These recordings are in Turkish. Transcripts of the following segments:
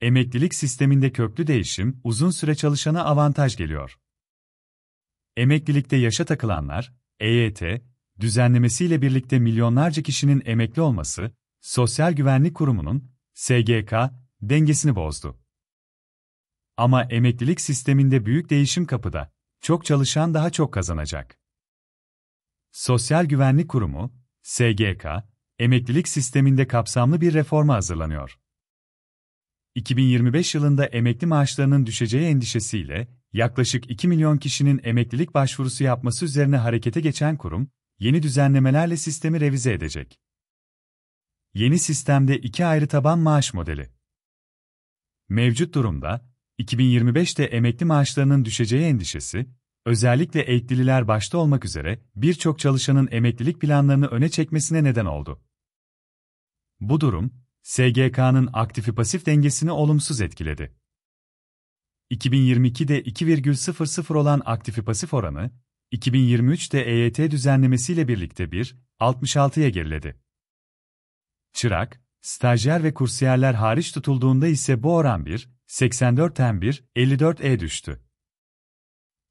Emeklilik sisteminde köklü değişim, uzun süre çalışana avantaj geliyor. Emeklilikte yaşa takılanlar, EYT, düzenlemesiyle birlikte milyonlarca kişinin emekli olması, Sosyal Güvenlik Kurumu'nun, SGK, dengesini bozdu. Ama emeklilik sisteminde büyük değişim kapıda, çok çalışan daha çok kazanacak. Sosyal Güvenlik Kurumu, SGK, emeklilik sisteminde kapsamlı bir reforma hazırlanıyor. 2025 yılında emekli maaşlarının düşeceği endişesiyle yaklaşık 2 milyon kişinin emeklilik başvurusu yapması üzerine harekete geçen kurum, yeni düzenlemelerle sistemi revize edecek. Yeni sistemde iki ayrı taban maaş modeli. Mevcut durumda, 2025'te emekli maaşlarının düşeceği endişesi, özellikle eklililer başta olmak üzere birçok çalışanın emeklilik planlarını öne çekmesine neden oldu. Bu durum, SGK'nın aktifi pasif dengesini olumsuz etkiledi. 2022'de 2,00 olan aktifi pasif oranı, 2023'te EYT düzenlemesiyle birlikte 1,66'ya geriledi. Çırak, stajyer ve kursiyerler hariç tutulduğunda ise bu oran 1,84'ten 1,54'e düştü.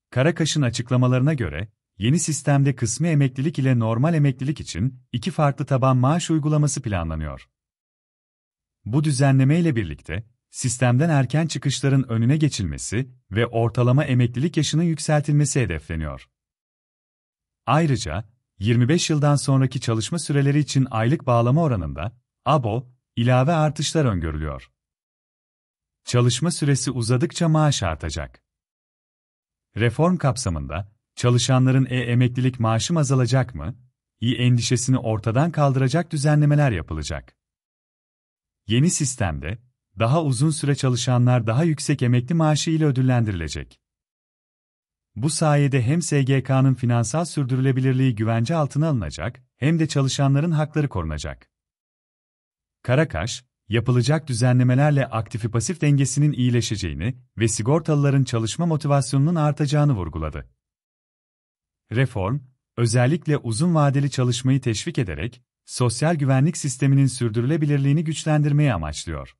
Karakaş'ın açıklamalarına göre, yeni sistemde kısmi emeklilik ile normal emeklilik için iki farklı taban maaş uygulaması planlanıyor. Bu düzenleme ile birlikte, sistemden erken çıkışların önüne geçilmesi ve ortalama emeklilik yaşının yükseltilmesi hedefleniyor. Ayrıca, 25 yıldan sonraki çalışma süreleri için aylık bağlama oranında, ABO, ilave artışlar öngörülüyor. Çalışma süresi uzadıkça maaş artacak. Reform kapsamında, çalışanların e-emeklilik maaşım azalacak mı, iyi endişesini ortadan kaldıracak düzenlemeler yapılacak. Yeni sistemde, daha uzun süre çalışanlar daha yüksek emekli maaşı ile ödüllendirilecek. Bu sayede hem SGK'nın finansal sürdürülebilirliği güvence altına alınacak, hem de çalışanların hakları korunacak. Karakaş, yapılacak düzenlemelerle aktifi pasif dengesinin iyileşeceğini ve sigortalıların çalışma motivasyonunun artacağını vurguladı. Reform, özellikle uzun vadeli çalışmayı teşvik ederek sosyal güvenlik sisteminin sürdürülebilirliğini güçlendirmeyi amaçlıyor.